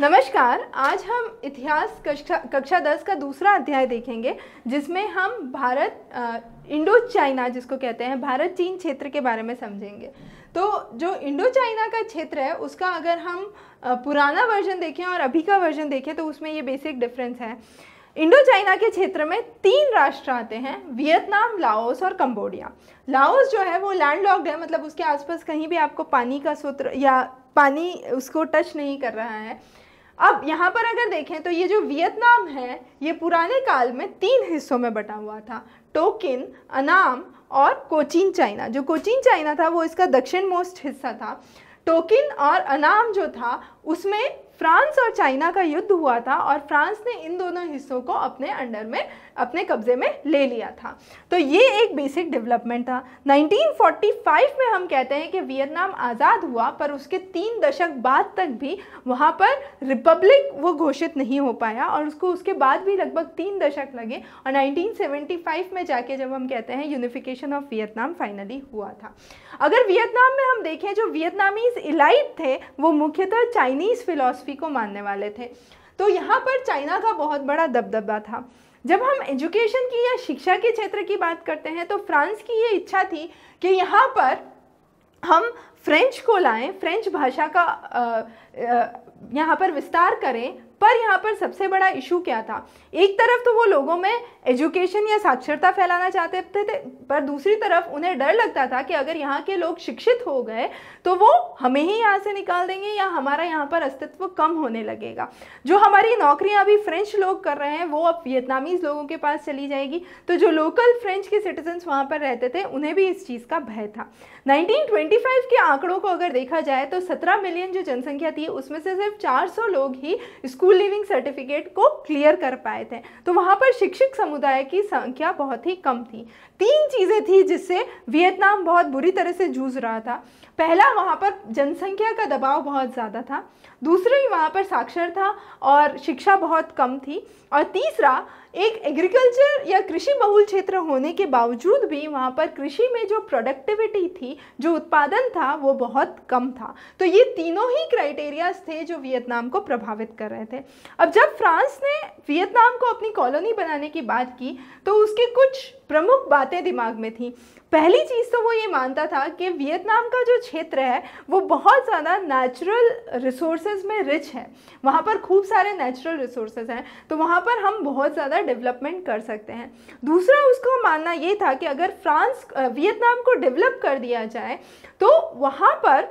नमस्कार आज हम इतिहास कक्षा कक्षा दस का दूसरा अध्याय देखेंगे जिसमें हम भारत इंडो चाइना जिसको कहते हैं भारत चीन क्षेत्र के बारे में समझेंगे तो जो इंडो चाइना का क्षेत्र है उसका अगर हम पुराना वर्जन देखें और अभी का वर्जन देखें तो उसमें ये बेसिक डिफरेंस है इंडो चाइना के क्षेत्र में तीन राष्ट्र आते हैं वियतनाम लाओस और कम्बोडिया लाओस जो है वो लैंड लॉक्ड है मतलब उसके आसपास कहीं भी आपको पानी का सूत्र या पानी उसको टच नहीं कर रहा है अब यहाँ पर अगर देखें तो ये जो वियतनाम है ये पुराने काल में तीन हिस्सों में बटा हुआ था टोकिन अनाम और कोचीन चाइना जो कोचीन चाइना था वो इसका दक्षिण मोस्ट हिस्सा था टोकिन और अनाम जो था उसमें फ्रांस और चाइना का युद्ध हुआ था और फ्रांस ने इन दोनों हिस्सों को अपने अंडर में अपने कब्जे में ले लिया था तो ये एक बेसिक डेवलपमेंट था 1945 में हम कहते हैं कि वियतनाम आज़ाद हुआ पर उसके तीन दशक बाद तक भी वहाँ पर रिपब्लिक वो घोषित नहीं हो पाया और उसको उसके बाद भी लगभग तीन दशक लगे और 1975 में जाके जब हम कहते हैं यूनिफिकेशन ऑफ वियतनाम फाइनली हुआ था अगर वियतनाम में हम देखें जो वियतनामीज इलाइट थे वो मुख्यतः चाइनीज़ फ़िलासफ़ी को मानने वाले थे तो यहाँ पर चाइना का बहुत बड़ा दबदबा था जब हम एजुकेशन की या शिक्षा के क्षेत्र की बात करते हैं तो फ्रांस की ये इच्छा थी कि यहाँ पर हम फ्रेंच को लाएं फ्रेंच भाषा का यहाँ पर विस्तार करें पर यहाँ पर सबसे बड़ा इशू क्या था एक तरफ तो वो लोगों में एजुकेशन या साक्षरता फैलाना चाहते थे, थे पर दूसरी तरफ उन्हें डर लगता था कि अगर यहाँ के लोग शिक्षित हो गए तो वो हमें ही यहाँ से निकाल देंगे या हमारा यहाँ पर अस्तित्व कम होने लगेगा जो हमारी नौकरियाँ अभी फ्रेंच लोग कर रहे हैं वो अब वियतनामीज़ लोगों के पास चली जाएगी तो जो लोकल फ्रेंच के सिटीजन्स वहाँ पर रहते थे उन्हें भी इस चीज़ का भय था नाइनटीन के आंकड़ों को अगर देखा जाए तो सत्रह मिलियन जो जनसंख्या थी थी उसमें से सिर्फ 400 लोग ही स्कूल लिविंग सर्टिफिकेट को क्लियर कर पाए थे तो वहाँ पर शिक्षक समुदाय की संख्या बहुत ही कम थी तीन चीज़ें थी जिससे वियतनाम बहुत बुरी तरह से जूझ रहा था पहला वहाँ पर जनसंख्या का दबाव बहुत ज़्यादा था दूसरा ही वहाँ पर साक्षर था और शिक्षा बहुत कम थी और तीसरा एक एग्रीकल्चर या कृषि बहुल क्षेत्र होने के बावजूद भी वहाँ पर कृषि में जो प्रोडक्टिविटी थी जो उत्पादन था वो बहुत कम था तो ये तीनों ही क्राइटेरियाज थे जो वियतनाम को प्रभावित कर रहे थे अब जब फ्रांस ने वियतनाम को अपनी कॉलोनी बनाने की बात की तो उसके कुछ प्रमुख बातें दिमाग में थी पहली चीज़ तो वो ये मानता था कि वियतनाम का जो क्षेत्र है वो बहुत ज़्यादा नेचुरल रिसोर्स रिसोर्सेज में रिच है वहाँ पर खूब सारे नेचुरल रिसोर्सेज हैं तो वहाँ पर हम बहुत ज़्यादा डेवलपमेंट कर सकते हैं दूसरा उसका मानना ये था कि अगर फ्रांस वियतनाम को डेवलप कर दिया जाए तो वहाँ पर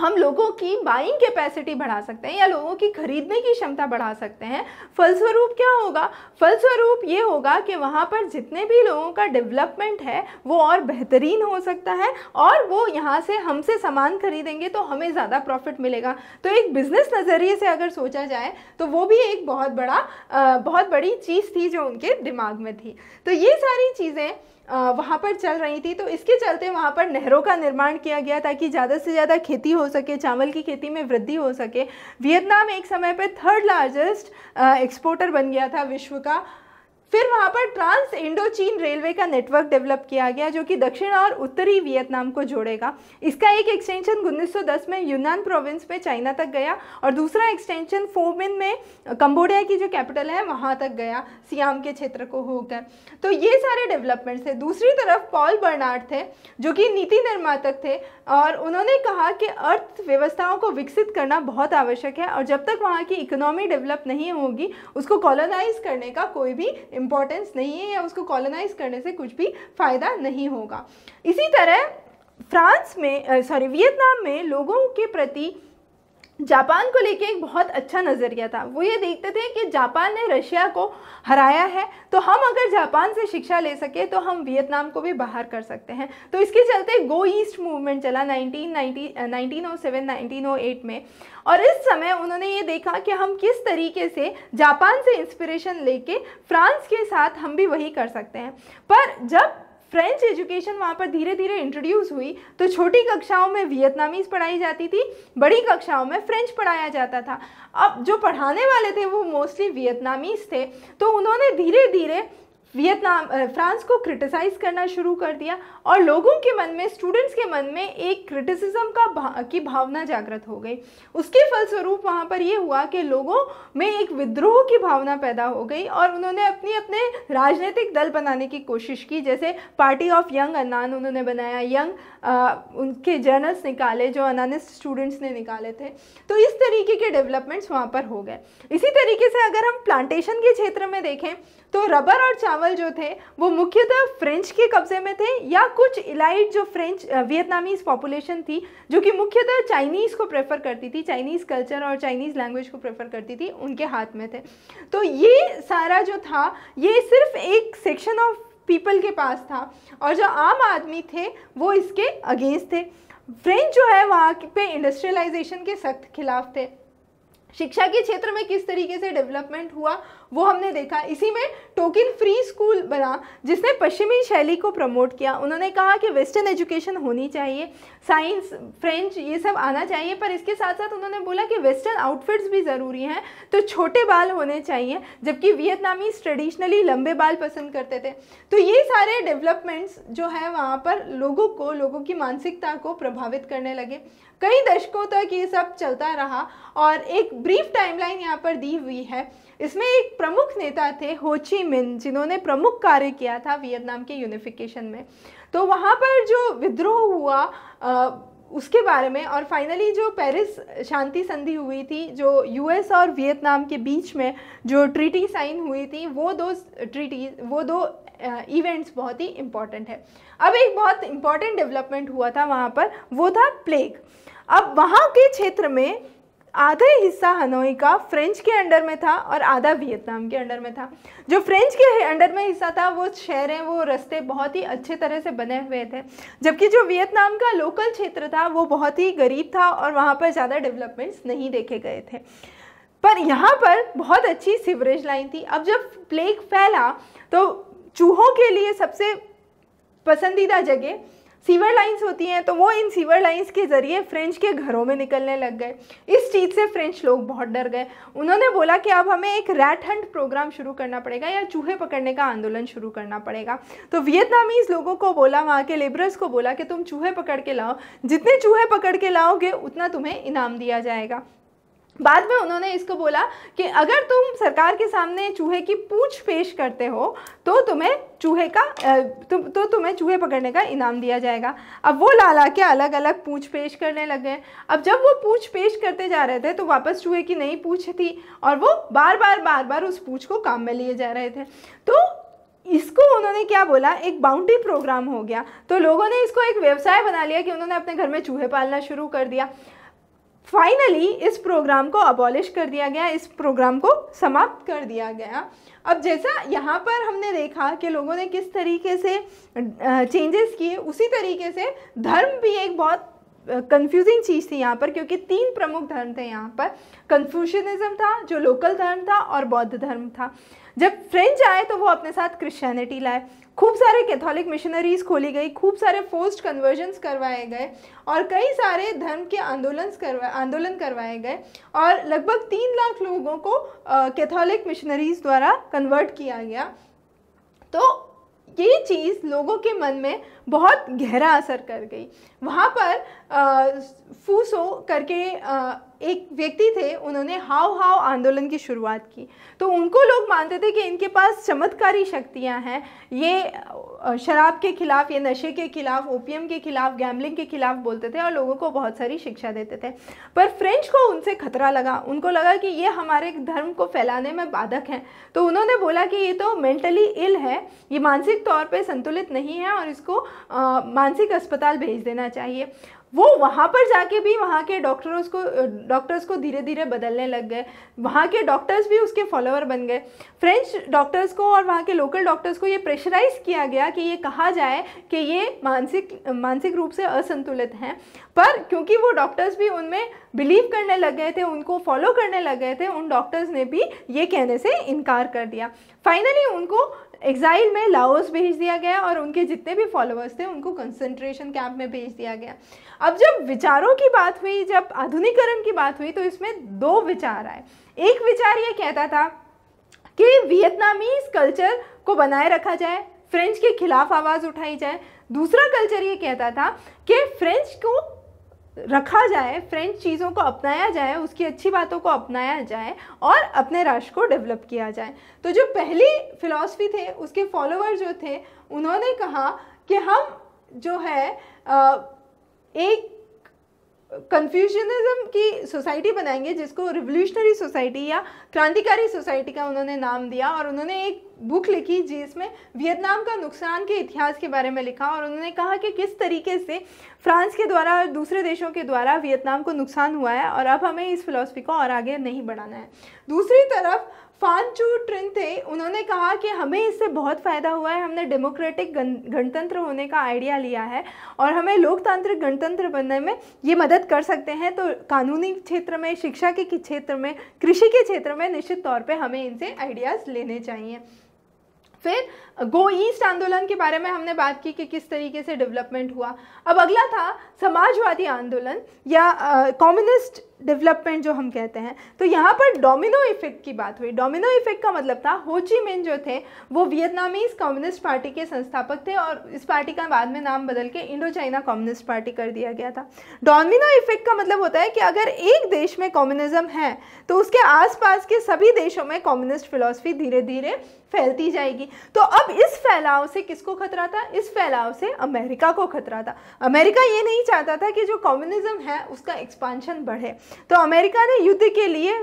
हम लोगों की बाइंग कैपेसिटी बढ़ा सकते हैं या लोगों की खरीदने की क्षमता बढ़ा सकते हैं फलस्वरूप क्या होगा फलस्वरूप ये होगा कि वहाँ पर जितने भी लोगों का डेवलपमेंट है वो और बेहतरीन हो सकता है और वो यहाँ से हमसे सामान खरीदेंगे तो हमें ज़्यादा प्रॉफिट मिलेगा तो एक बिज़नेस नज़रिए से अगर सोचा जाए तो वो भी एक बहुत बड़ा बहुत बड़ी चीज़ थी जो उनके दिमाग में थी तो ये सारी चीज़ें वहाँ पर चल रही थी तो इसके चलते वहाँ पर नहरों का निर्माण किया गया ताकि ज़्यादा से ज़्यादा खेती हो सके चावल की खेती में वृद्धि हो सके वियतनाम एक समय पर थर्ड लार्जेस्ट एक्सपोर्टर बन गया था विश्व का फिर वहाँ पर ट्रांस इंडो चीन रेलवे का नेटवर्क डेवलप किया गया जो कि दक्षिण और उत्तरी वियतनाम को जोड़ेगा इसका एक एक्सटेंशन 1910 में यूनान प्रोविंस में चाइना तक गया और दूसरा एक्सटेंशन फोमिन में कंबोडिया की जो कैपिटल है वहाँ तक गया सियाम के क्षेत्र को होकर तो ये सारे डेवलपमेंट्स थे दूसरी तरफ पॉल बर्नार्ड थे जो कि नीति निर्मातक थे और उन्होंने कहा कि अर्थव्यवस्थाओं को विकसित करना बहुत आवश्यक है और जब तक वहाँ की इकोनॉमी डेवलप नहीं होगी उसको कॉलोनाइज करने का कोई भी इंपॉर्टेंस नहीं है या उसको कॉलोनाइज करने से कुछ भी फ़ायदा नहीं होगा इसी तरह फ्रांस में सॉरी वियतनाम में लोगों के प्रति जापान को लेके एक बहुत अच्छा नज़रिया था वो ये देखते थे कि जापान ने रशिया को हराया है तो हम अगर जापान से शिक्षा ले सके तो हम वियतनाम को भी बाहर कर सकते हैं तो इसके चलते गो ईस्ट मूवमेंट चला 1990 1907 1908 में और इस समय उन्होंने ये देखा कि हम किस तरीके से जापान से इंस्पिरेशन लेके फ्रांस के साथ हम भी वही कर सकते हैं पर जब फ्रेंच एजुकेशन वहाँ पर धीरे धीरे इंट्रोड्यूस हुई तो छोटी कक्षाओं में वियतनामीज़ पढ़ाई जाती थी बड़ी कक्षाओं में फ्रेंच पढ़ाया जाता था अब जो पढ़ाने वाले थे वो मोस्टली वियतनामीज़ थे तो उन्होंने धीरे धीरे वियतनाम फ्रांस को क्रिटिसाइज़ करना शुरू कर दिया और लोगों के मन में स्टूडेंट्स के मन में एक क्रिटिसिज्म का भा, की भावना जागृत हो गई उसके फलस्वरूप वहाँ पर यह हुआ कि लोगों में एक विद्रोह की भावना पैदा हो गई और उन्होंने अपनी अपने राजनीतिक दल बनाने की कोशिश की जैसे पार्टी ऑफ यंग अनान उन्होंने बनाया यंग आ, उनके जर्नल्स निकाले जो अनानिस्ट स्टूडेंट्स ने निकाले थे तो इस तरीके के डेवलपमेंट्स वहाँ पर हो गए इसी तरीके से अगर हम प्लांटेशन के क्षेत्र में देखें तो रबर और चावल जो थे वो मुख्यतः फ्रेंच के कब्ज़े में थे या कुछ इलाइट जो फ्रेंच वियतनामीज़ पॉपुलेशन थी जो कि मुख्यतः चाइनीज़ को प्रेफर करती थी चाइनीज़ कल्चर और चाइनीज़ लैंग्वेज को प्रेफर करती थी उनके हाथ में थे तो ये सारा जो था ये सिर्फ एक सेक्शन ऑफ पीपल के पास था और जो आम आदमी थे वो इसके अगेंस्ट थे फ्रेंच जो है वहाँ पे इंडस्ट्रियलाइजेशन के सख्त खिलाफ थे शिक्षा के क्षेत्र में किस तरीके से डेवलपमेंट हुआ वो हमने देखा इसी में टोकिन फ्री स्कूल बना जिसने पश्चिमी शैली को प्रमोट किया उन्होंने कहा कि वेस्टर्न एजुकेशन होनी चाहिए साइंस फ्रेंच ये सब आना चाहिए पर इसके साथ साथ उन्होंने बोला कि वेस्टर्न आउटफिट्स भी ज़रूरी हैं तो छोटे बाल होने चाहिए जबकि वियतनामीज ट्रेडिशनली लंबे बाल पसंद करते थे तो ये सारे डेवलपमेंट्स जो है वहाँ पर लोगों को लोगों की मानसिकता को प्रभावित करने लगे कई दशकों तक ये सब चलता रहा और एक ब्रीफ टाइमलाइन यहाँ पर दी हुई है इसमें एक प्रमुख नेता थे होची मिन जिन्होंने प्रमुख कार्य किया था वियतनाम के यूनिफिकेशन में तो वहाँ पर जो विद्रोह हुआ आ, उसके बारे में और फाइनली जो पेरिस शांति संधि हुई थी जो यूएस और वियतनाम के बीच में जो ट्रीटी साइन हुई थी वो दो ट्रीटी वो दो इवेंट्स बहुत ही इम्पॉर्टेंट है अब एक बहुत इम्पॉर्टेंट डेवलपमेंट हुआ था वहाँ पर वो था प्लेग अब वहाँ के क्षेत्र में आधा हिस्सा हनोई का फ्रेंच के अंडर में था और आधा वियतनाम के अंडर में था जो फ्रेंच के अंडर में हिस्सा था वो शहरें वो रास्ते बहुत ही अच्छे तरह से बने हुए थे जबकि जो वियतनाम का लोकल क्षेत्र था वो बहुत ही गरीब था और वहाँ पर ज़्यादा डेवलपमेंट्स नहीं देखे गए थे पर यहाँ पर बहुत अच्छी सिवरेज लाइन थी अब जब प्लेग फैला तो चूहों के लिए सबसे पसंदीदा जगह सीवर लाइंस होती हैं तो वो इन सीवर लाइंस के ज़रिए फ्रेंच के घरों में निकलने लग गए इस चीज़ से फ्रेंच लोग बहुत डर गए उन्होंने बोला कि अब हमें एक रैट हंट प्रोग्राम शुरू करना पड़ेगा या चूहे पकड़ने का आंदोलन शुरू करना पड़ेगा तो वियतनामीज़ लोगों को बोला वहाँ के लेबरर्स को बोला कि तुम चूहे पकड़ के लाओ जितने चूहे पकड़ के लाओगे उतना तुम्हें इनाम दिया जाएगा बाद में उन्होंने इसको बोला कि अगर तुम सरकार के सामने चूहे की पूछ पेश करते हो तो तुम्हें चूहे का तु, तो तुम्हें चूहे पकड़ने का इनाम दिया जाएगा अब वो लाला के अलग अलग पूछ पेश करने लग गए अब जब वो पूछ पेश करते जा रहे थे तो वापस चूहे की नई पूछ थी और वो बार बार बार बार उस पूछ को काम में लिए जा रहे थे तो इसको उन्होंने क्या बोला एक बाउंड्री प्रोग्राम हो गया तो लोगों ने इसको एक व्यवसाय बना लिया कि उन्होंने अपने घर में चूहे पालना शुरू कर दिया फाइनली इस प्रोग्राम को अबॉलिश कर दिया गया इस प्रोग्राम को समाप्त कर दिया गया अब जैसा यहाँ पर हमने देखा कि लोगों ने किस तरीके से चेंजेस किए उसी तरीके से धर्म भी एक बहुत कंफ्यूजिंग चीज़ थी यहाँ पर क्योंकि तीन प्रमुख धर्म थे यहाँ पर कन्फ्यूशनिज़म था जो लोकल धर्म था और बौद्ध धर्म था जब फ्रेंच आए तो वो अपने साथ क्रिश्चियनिटी लाए खूब सारे कैथोलिक मिशनरीज खोली गई खूब सारे फोर्स्ड कन्वर्जन्स करवाए गए और कई सारे धर्म के आंदोलन करवा आंदोलन करवाए गए और लगभग तीन लाख लोगों को कैथोलिक मिशनरीज द्वारा कन्वर्ट किया गया तो ये चीज़ लोगों के मन में बहुत गहरा असर कर गई वहाँ पर फूसो करके आ, एक व्यक्ति थे उन्होंने हाव हाव आंदोलन की शुरुआत की तो उनको लोग मानते थे कि इनके पास चमत्कारी शक्तियाँ हैं ये शराब के खिलाफ ये नशे के खिलाफ ओपियम के खिलाफ गैम्बलिंग के खिलाफ बोलते थे और लोगों को बहुत सारी शिक्षा देते थे पर फ्रेंच को उनसे खतरा लगा उनको लगा कि ये हमारे धर्म को फैलाने में बाधक हैं तो उन्होंने बोला कि ये तो मेंटली इल है ये मानसिक तौर पर संतुलित नहीं है और इसको मानसिक अस्पताल भेज देना चाहिए वो वहाँ पर जाके भी वहाँ के डॉक्टर्स को डॉक्टर्स को धीरे धीरे बदलने लग गए वहाँ के डॉक्टर्स भी उसके फॉलोअर बन गए फ्रेंच डॉक्टर्स को और वहाँ के लोकल डॉक्टर्स को ये प्रेशराइज किया गया कि ये कहा जाए कि ये मानसिक मानसिक रूप से असंतुलित हैं पर क्योंकि वो डॉक्टर्स भी उनमें बिलीव करने लग गए थे उनको फॉलो करने लग गए थे उन डॉक्टर्स ने भी ये कहने से इनकार कर दिया फाइनली उनको एग्जाइल में लाओस भेज दिया गया और उनके जितने भी फॉलोअर्स थे उनको कंसंट्रेशन कैंप में भेज दिया गया अब जब विचारों की बात हुई जब आधुनिकरण की बात हुई तो इसमें दो विचार आए एक विचार ये कहता था कि वियतनामीज कल्चर को बनाए रखा जाए फ्रेंच के खिलाफ आवाज़ उठाई जाए दूसरा कल्चर ये कहता था कि फ्रेंच को रखा जाए फ्रेंच चीज़ों को अपनाया जाए उसकी अच्छी बातों को अपनाया जाए और अपने राष्ट्र को डेवलप किया जाए तो जो पहली फ़िलासफ़ी थे उसके फॉलोअर जो थे उन्होंने कहा कि हम जो है एक कन्फ्यूजनिज्म की सोसाइटी बनाएंगे जिसको रिवोल्यूशनरी सोसाइटी या क्रांतिकारी सोसाइटी का उन्होंने नाम दिया और उन्होंने एक बुक लिखी जिसमें वियतनाम का नुकसान के इतिहास के बारे में लिखा और उन्होंने कहा कि किस तरीके से फ्रांस के द्वारा और दूसरे देशों के द्वारा वियतनाम को नुकसान हुआ है और अब हमें इस फिलोसफी को और आगे नहीं बढ़ाना है दूसरी तरफ फानचू ट्रिन थे उन्होंने कहा कि हमें इससे बहुत फ़ायदा हुआ है हमने डेमोक्रेटिक गणतंत्र होने का आइडिया लिया है और हमें लोकतांत्रिक गणतंत्र बनने में ये मदद कर सकते हैं तो कानूनी क्षेत्र में शिक्षा के क्षेत्र में कृषि के क्षेत्र में निश्चित तौर पे हमें इनसे आइडियाज़ लेने चाहिए फिर गो ईस्ट आंदोलन के बारे में हमने बात की कि किस तरीके से डेवलपमेंट हुआ अब अगला था समाजवादी आंदोलन या कम्युनिस्ट डेवलपमेंट जो हम कहते हैं तो यहाँ पर डोमिनो इफ़ेक्ट की बात हुई डोमिनो इफ़ेक्ट का मतलब था होची मिन जो थे वो वियतनामीज़ कम्युनिस्ट पार्टी के संस्थापक थे और इस पार्टी का बाद में नाम बदल के इंडो चाइना कम्युनिस्ट पार्टी कर दिया गया था डोमिनो इफ़ेक्ट का मतलब होता है कि अगर एक देश में कॉम्युनिज्म है तो उसके आसपास के सभी देशों में कम्युनिस्ट फिलोसफी धीरे धीरे फैलती जाएगी तो अब इस फैलाव से किसको खतरा था इस फैलाव से अमेरिका को खतरा था अमेरिका ये नहीं चाहता था कि जो कम्युनिज़्म है उसका एक्सपांशन बढ़े तो अमेरिका ने युद्ध के लिए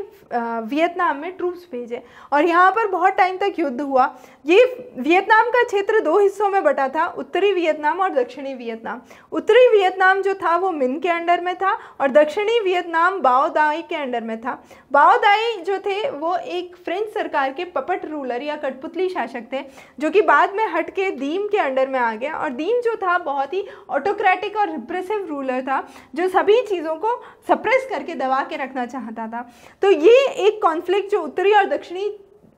वियतनाम में ट्रूप्स भेजे और यहाँ पर बहुत टाइम तक युद्ध हुआ ये वियतनाम का क्षेत्र दो हिस्सों में बटा था उत्तरी वियतनाम और दक्षिणी वियतनाम उत्तरी वियतनाम जो था वो मिन के अंडर में था और दक्षिणी वियतनाम बाओदाई के अंडर में था बाओदाई जो थे वो एक फ्रेंच सरकार के पपट रूलर या कठपुतली शासक थे जो कि बाद में हट के दीम के अंडर में आ गया और दीम जो था बहुत ही ऑटोक्रेटिक और रिप्रेसिव रूलर था जो सभी चीज़ों को सप्रेस करके दबा के रखना चाहता था तो ये एक कॉन्फ्लिक्ट जो उत्तरी और दक्षिणी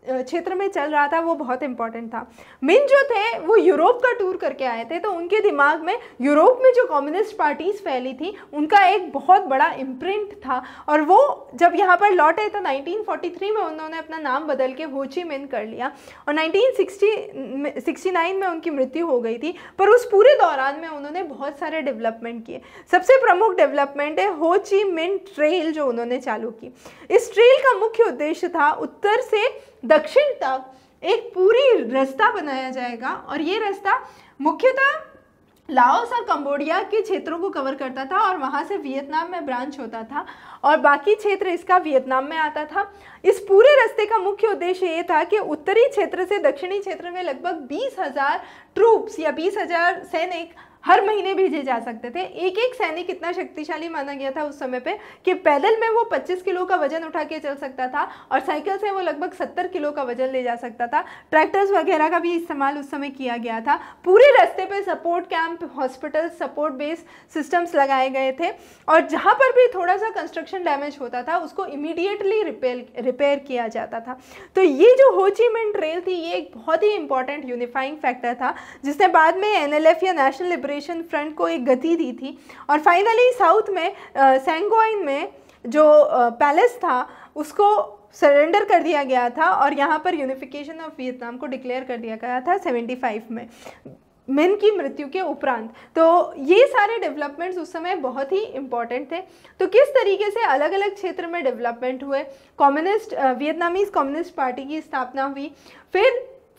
क्षेत्र में चल रहा था वो बहुत इंपॉर्टेंट था मिन जो थे वो यूरोप का टूर करके आए थे तो उनके दिमाग में यूरोप में जो कम्युनिस्ट पार्टीज़ फैली थी उनका एक बहुत बड़ा इम्प्रिंट था और वो जब यहाँ पर लौटे तो 1943 में उन्होंने अपना नाम बदल के होची मिन कर लिया और नाइनटीन 69 में उनकी मृत्यु हो गई थी पर उस पूरे दौरान में उन्होंने बहुत सारे डेवलपमेंट किए सबसे प्रमुख डेवलपमेंट है होची मिन ट्रेल जो उन्होंने चालू की इस ट्रेल का मुख्य उद्देश्य था उत्तर से दक्षिण तक एक पूरी रास्ता बनाया जाएगा और ये रास्ता मुख्यतः लाओस और कंबोडिया के क्षेत्रों को कवर करता था और वहाँ से वियतनाम में ब्रांच होता था और बाकी क्षेत्र इसका वियतनाम में आता था इस पूरे रास्ते का मुख्य उद्देश्य ये था कि उत्तरी क्षेत्र से दक्षिणी क्षेत्र में लगभग बीस हज़ार ट्रूप्स या बीस हज़ार सैनिक हर महीने भेजे जा सकते थे एक एक सैनिक इतना शक्तिशाली माना गया था उस समय पे कि पैदल में वो 25 किलो का वजन उठा के चल सकता था और साइकिल से वो लगभग 70 किलो का वजन ले जा सकता था ट्रैक्टर्स वगैरह का भी इस्तेमाल उस समय किया गया था पूरे रास्ते पे support camp hospital support base systems लगाए गए थे और जहाँ पर भी थोड़ा सा कंस्ट्रक्शन डैमेज होता था उसको इमीडिएटली रिपेयर रिपेयर किया जाता था तो ये जो होचीमेंट रेल थी ये एक बहुत ही इंपॉर्टेंट यूनिफाइंग फैक्टर था जिसने बाद में एन या नेशनल लिबरेशन फ्रंट को एक गति दी थी और फाइनली साउथ में सेंगोइन में जो पैलेस था उसको सरेंडर कर दिया गया था और यहाँ पर यूनिफिकेशन ऑफ वियतनाम को डिक्लेयर कर दिया गया था 75 में मेन की मृत्यु के उपरांत तो ये सारे डेवलपमेंट्स उस समय बहुत ही इम्पॉर्टेंट थे तो किस तरीके से अलग अलग क्षेत्र में डेवलपमेंट हुए कम्युनिस्ट वियतनामीज़ कम्युनिस्ट पार्टी की स्थापना हुई फिर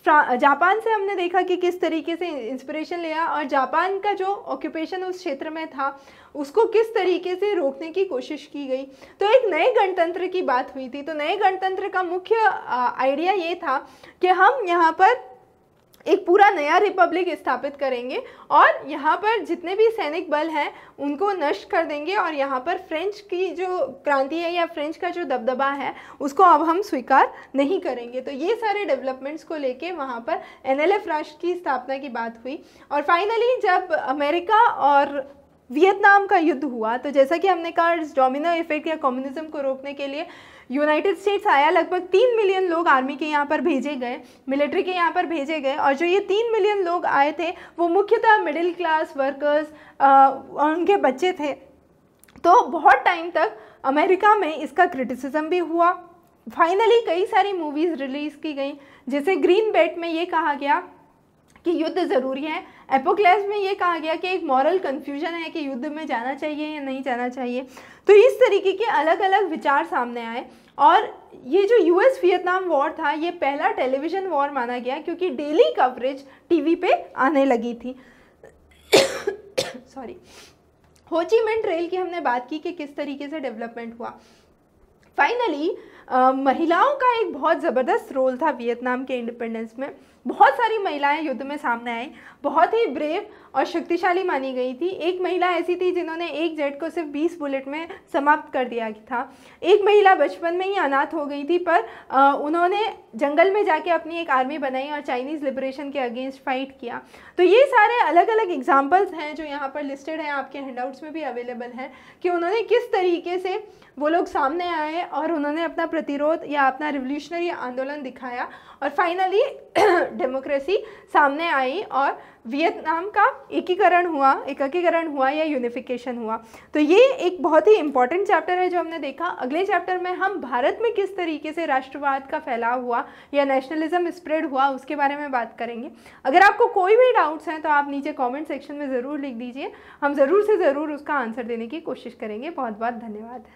जापान से हमने देखा कि किस तरीके से इंस्पिरेशन लिया और जापान का जो ऑक्यूपेशन उस क्षेत्र में था उसको किस तरीके से रोकने की कोशिश की गई तो एक नए गणतंत्र की बात हुई थी तो नए गणतंत्र का मुख्य आइडिया ये था कि हम यहाँ पर एक पूरा नया रिपब्लिक स्थापित करेंगे और यहाँ पर जितने भी सैनिक बल हैं उनको नष्ट कर देंगे और यहाँ पर फ्रेंच की जो क्रांति है या फ्रेंच का जो दबदबा है उसको अब हम स्वीकार नहीं करेंगे तो ये सारे डेवलपमेंट्स को लेके वहाँ पर एनएलएफ राष्ट्र की स्थापना की बात हुई और फाइनली जब अमेरिका और वियतनाम का युद्ध हुआ तो जैसा कि हमने कहा डोमिनो इफेक्ट या कम्युनिज्म को रोकने के लिए यूनाइटेड स्टेट्स आया लगभग तीन मिलियन लोग आर्मी के यहाँ पर भेजे गए मिलिट्री के यहाँ पर भेजे गए और जो ये तीन मिलियन लोग आए थे वो मुख्यतः मिडिल क्लास वर्कर्स उनके बच्चे थे तो बहुत टाइम तक अमेरिका में इसका क्रिटिसिज्म भी हुआ फाइनली कई सारी मूवीज़ रिलीज़ की गई जैसे ग्रीन बेट में ये कहा गया कि युद्ध ज़रूरी है एपोक्लेस में ये कहा गया कि एक मॉरल कन्फ्यूजन है कि युद्ध में जाना चाहिए या नहीं जाना चाहिए तो इस तरीके के अलग अलग विचार सामने आए और ये जो यूएस वियतनाम वॉर था ये पहला टेलीविज़न वॉर माना गया क्योंकि डेली कवरेज टीवी पे आने लगी थी सॉरी होचीमेंट रेल की हमने बात की कि किस तरीके से डेवलपमेंट हुआ फाइनली महिलाओं का एक बहुत ज़बरदस्त रोल था वियतनाम के इंडिपेंडेंस में बहुत सारी महिलाएं युद्ध में सामने आई बहुत ही ब्रेव और शक्तिशाली मानी गई थी एक महिला ऐसी थी जिन्होंने एक जेट को सिर्फ 20 बुलेट में समाप्त कर दिया था एक महिला बचपन में ही अनाथ हो गई थी पर आ, उन्होंने जंगल में जाके अपनी एक आर्मी बनाई और चाइनीज़ लिबरेशन के अगेंस्ट फाइट किया तो ये सारे अलग अलग एग्जाम्पल्स हैं जो यहाँ पर लिस्टेड हैं आपके हैंडआउट्स में भी अवेलेबल हैं कि उन्होंने किस तरीके से वो लोग सामने आए और उन्होंने अपना प्रतिरोध या अपना रिवोल्यूशनरी आंदोलन दिखाया और फाइनली डेमोक्रेसी सामने आई और वियतनाम का एकीकरण हुआ एकीकरण हुआ या यूनिफिकेशन हुआ तो ये एक बहुत ही इंपॉर्टेंट चैप्टर है जो हमने देखा अगले चैप्टर में हम भारत में किस तरीके से राष्ट्रवाद का फैलाव हुआ या नेशनलिज्म स्प्रेड हुआ उसके बारे में बात करेंगे अगर आपको कोई भी डाउट्स हैं तो आप नीचे कॉमेंट सेक्शन में ज़रूर लिख दीजिए हम ज़रूर से ज़रूर उसका आंसर देने की कोशिश करेंगे बहुत बहुत धन्यवाद